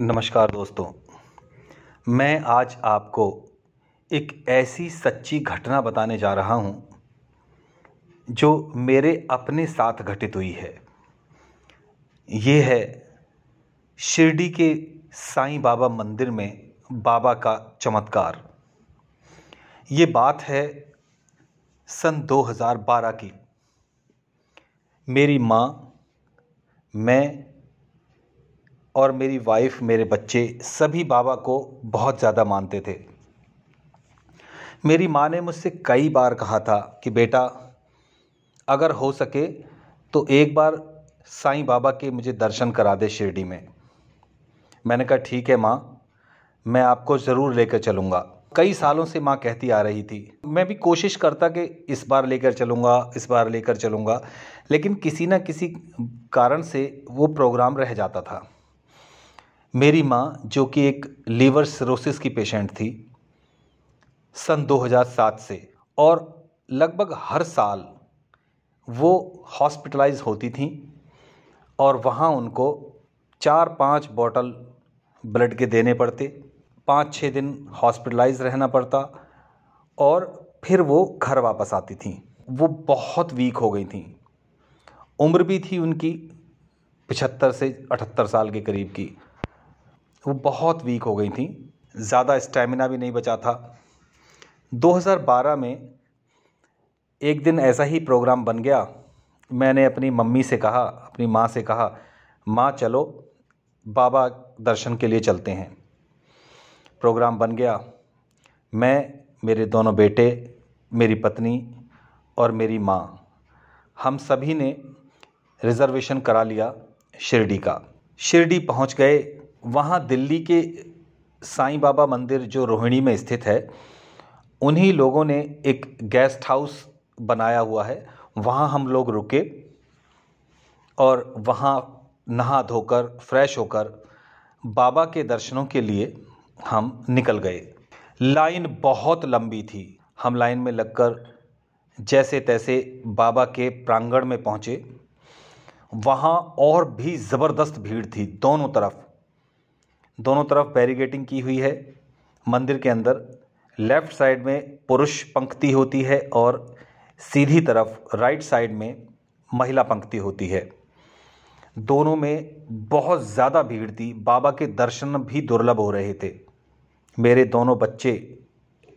नमस्कार दोस्तों मैं आज आपको एक ऐसी सच्ची घटना बताने जा रहा हूँ जो मेरे अपने साथ घटित हुई है ये है शिरडी के साईं बाबा मंदिर में बाबा का चमत्कार ये बात है सन 2012 की मेरी माँ मैं और मेरी वाइफ मेरे बच्चे सभी बाबा को बहुत ज़्यादा मानते थे मेरी माँ ने मुझसे कई बार कहा था कि बेटा अगर हो सके तो एक बार साईं बाबा के मुझे दर्शन करा दे शिरडी में मैंने कहा ठीक है माँ मैं आपको ज़रूर लेकर चलूँगा कई सालों से माँ कहती आ रही थी मैं भी कोशिश करता कि इस बार लेकर चलूँगा इस बार लेकर चलूँगा लेकिन किसी न किसी कारण से वो प्रोग्राम रह जाता था मेरी माँ जो कि एक लीवर सिरोसिस की पेशेंट थी सन 2007 से और लगभग हर साल वो हॉस्पिटलाइज होती थी और वहाँ उनको चार पाँच बॉटल ब्लड के देने पड़ते पाँच छः दिन हॉस्पिटलाइज रहना पड़ता और फिर वो घर वापस आती थी वो बहुत वीक हो गई थी उम्र भी थी उनकी पचहत्तर से अठहत्तर साल के करीब की वो बहुत वीक हो गई थी ज़्यादा स्टैमिना भी नहीं बचा था 2012 में एक दिन ऐसा ही प्रोग्राम बन गया मैंने अपनी मम्मी से कहा अपनी माँ से कहा माँ चलो बाबा दर्शन के लिए चलते हैं प्रोग्राम बन गया मैं मेरे दोनों बेटे मेरी पत्नी और मेरी माँ हम सभी ने रिज़र्वेशन करा लिया शिरडी का शिरडी पहुँच गए वहाँ दिल्ली के साईं बाबा मंदिर जो रोहिणी में स्थित है उन्हीं लोगों ने एक गेस्ट हाउस बनाया हुआ है वहाँ हम लोग रुके और वहाँ नहा धोकर फ्रेश होकर बाबा के दर्शनों के लिए हम निकल गए लाइन बहुत लंबी थी हम लाइन में लगकर जैसे तैसे बाबा के प्रांगण में पहुँचे वहाँ और भी ज़बरदस्त भीड़ थी दोनों तरफ दोनों तरफ बैरिगेटिंग की हुई है मंदिर के अंदर लेफ्ट साइड में पुरुष पंक्ति होती है और सीधी तरफ राइट साइड में महिला पंक्ति होती है दोनों में बहुत ज़्यादा भीड़ थी बाबा के दर्शन भी दुर्लभ हो रहे थे मेरे दोनों बच्चे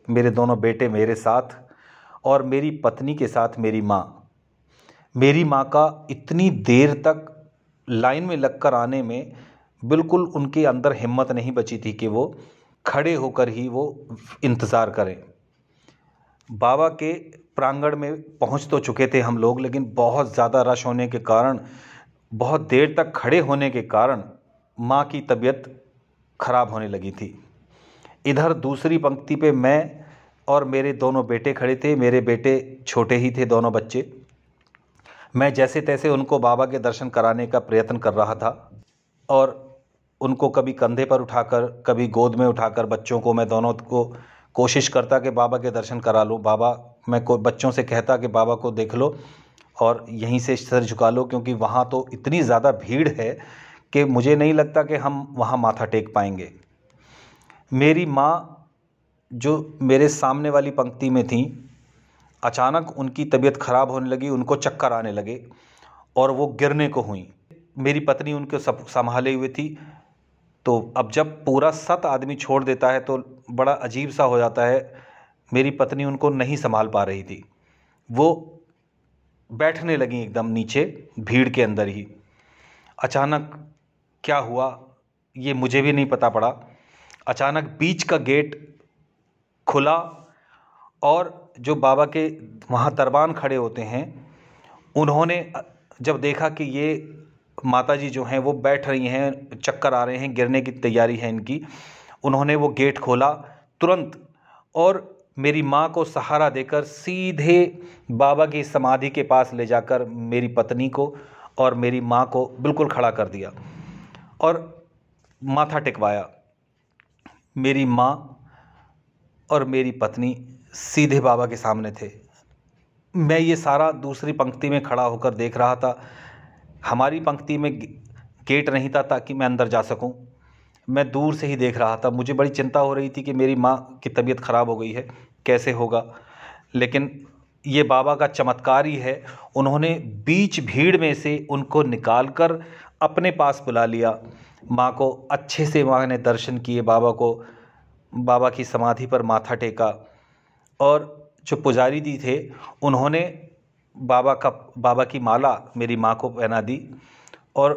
मेरे दोनों बेटे मेरे साथ और मेरी पत्नी के साथ मेरी माँ मेरी माँ का इतनी देर तक लाइन में लगकर आने में बिल्कुल उनके अंदर हिम्मत नहीं बची थी कि वो खड़े होकर ही वो इंतज़ार करें बाबा के प्रांगण में पहुंच तो चुके थे हम लोग लेकिन बहुत ज़्यादा रश होने के कारण बहुत देर तक खड़े होने के कारण माँ की तबीयत खराब होने लगी थी इधर दूसरी पंक्ति पे मैं और मेरे दोनों बेटे खड़े थे मेरे बेटे छोटे ही थे दोनों बच्चे मैं जैसे तैसे उनको बाबा के दर्शन कराने का प्रयत्न कर रहा था और उनको कभी कंधे पर उठाकर कभी गोद में उठाकर बच्चों को मैं दोनों को कोशिश करता कि बाबा के दर्शन करा लूँ बाबा मैं को बच्चों से कहता कि बाबा को देख लो और यहीं से सर झुका लो क्योंकि वहाँ तो इतनी ज़्यादा भीड़ है कि मुझे नहीं लगता कि हम वहाँ माथा टेक पाएंगे मेरी माँ जो मेरे सामने वाली पंक्ति में थी अचानक उनकी तबीयत खराब होने लगी उनको चक्कर आने लगे और वो गिरने को हुई मेरी पत्नी उनको सब संभाले हुए थी तो अब जब पूरा सत आदमी छोड़ देता है तो बड़ा अजीब सा हो जाता है मेरी पत्नी उनको नहीं संभाल पा रही थी वो बैठने लगी एकदम नीचे भीड़ के अंदर ही अचानक क्या हुआ ये मुझे भी नहीं पता पड़ा अचानक बीच का गेट खुला और जो बाबा के वहाँ दरबान खड़े होते हैं उन्होंने जब देखा कि ये माता जी जो हैं वो बैठ रही हैं चक्कर आ रहे हैं गिरने की तैयारी है इनकी उन्होंने वो गेट खोला तुरंत और मेरी माँ को सहारा देकर सीधे बाबा की समाधि के पास ले जाकर मेरी पत्नी को और मेरी माँ को बिल्कुल खड़ा कर दिया और माथा टिकवाया मेरी माँ और मेरी पत्नी सीधे बाबा के सामने थे मैं ये सारा दूसरी पंक्ति में खड़ा होकर देख रहा था हमारी पंक्ति में गेट नहीं था ताकि मैं अंदर जा सकूं मैं दूर से ही देख रहा था मुझे बड़ी चिंता हो रही थी कि मेरी माँ की तबीयत ख़राब हो गई है कैसे होगा लेकिन ये बाबा का चमत्कार ही है उन्होंने बीच भीड़ में से उनको निकाल कर अपने पास बुला लिया माँ को अच्छे से माँ ने दर्शन किए बाबा को बाबा की समाधि पर माथा टेका और जो पुजारी दी थे उन्होंने बाबा का बाबा की माला मेरी माँ को पहना दी और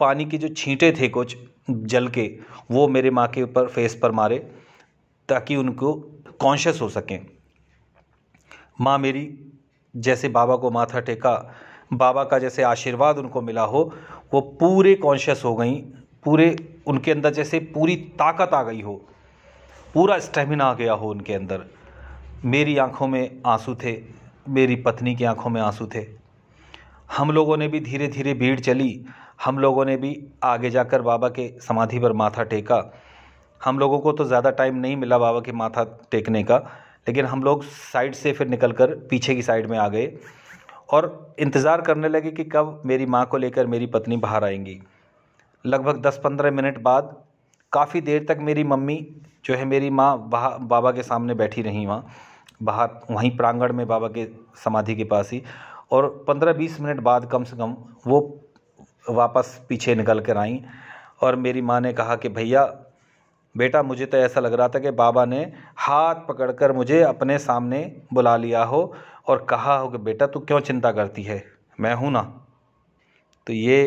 पानी के जो छींटे थे कुछ जल के वो मेरे माँ के ऊपर फेस पर मारे ताकि उनको कॉन्शियस हो सकें माँ मेरी जैसे बाबा को माथा टेका बाबा का जैसे आशीर्वाद उनको मिला हो वो पूरे कॉन्शियस हो गई पूरे उनके अंदर जैसे पूरी ताकत आ गई हो पूरा स्टेमिना आ गया हो उनके अंदर मेरी आंखों में आंसू थे मेरी पत्नी की आंखों में आंसू थे हम लोगों ने भी धीरे धीरे भीड़ चली हम लोगों ने भी आगे जाकर बाबा के समाधि पर माथा टेका हम लोगों को तो ज़्यादा टाइम नहीं मिला बाबा के माथा टेकने का लेकिन हम लोग साइड से फिर निकल कर पीछे की साइड में आ गए और इंतज़ार करने लगे कि कब मेरी माँ को लेकर मेरी पत्नी बाहर आएंगी लगभग दस पंद्रह मिनट बाद काफ़ी देर तक मेरी मम्मी जो है मेरी माँ बाबा के सामने बैठी रही वहाँ बाहर वहीं प्रांगण में बाबा के समाधि के पास ही और पंद्रह बीस मिनट बाद कम से कम वो वापस पीछे निकल कर आई और मेरी माँ ने कहा कि भैया बेटा मुझे तो ऐसा लग रहा था कि बाबा ने हाथ पकड़कर मुझे अपने सामने बुला लिया हो और कहा हो कि बेटा तू क्यों चिंता करती है मैं हूँ ना तो ये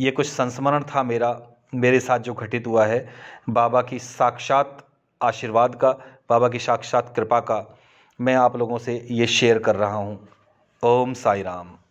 ये कुछ संस्मरण था मेरा मेरे साथ जो घटित हुआ है बाबा की साक्षात आशीर्वाद का बाबा की साक्षात कृपा का मैं आप लोगों से ये शेयर कर रहा हूँ ओम साई राम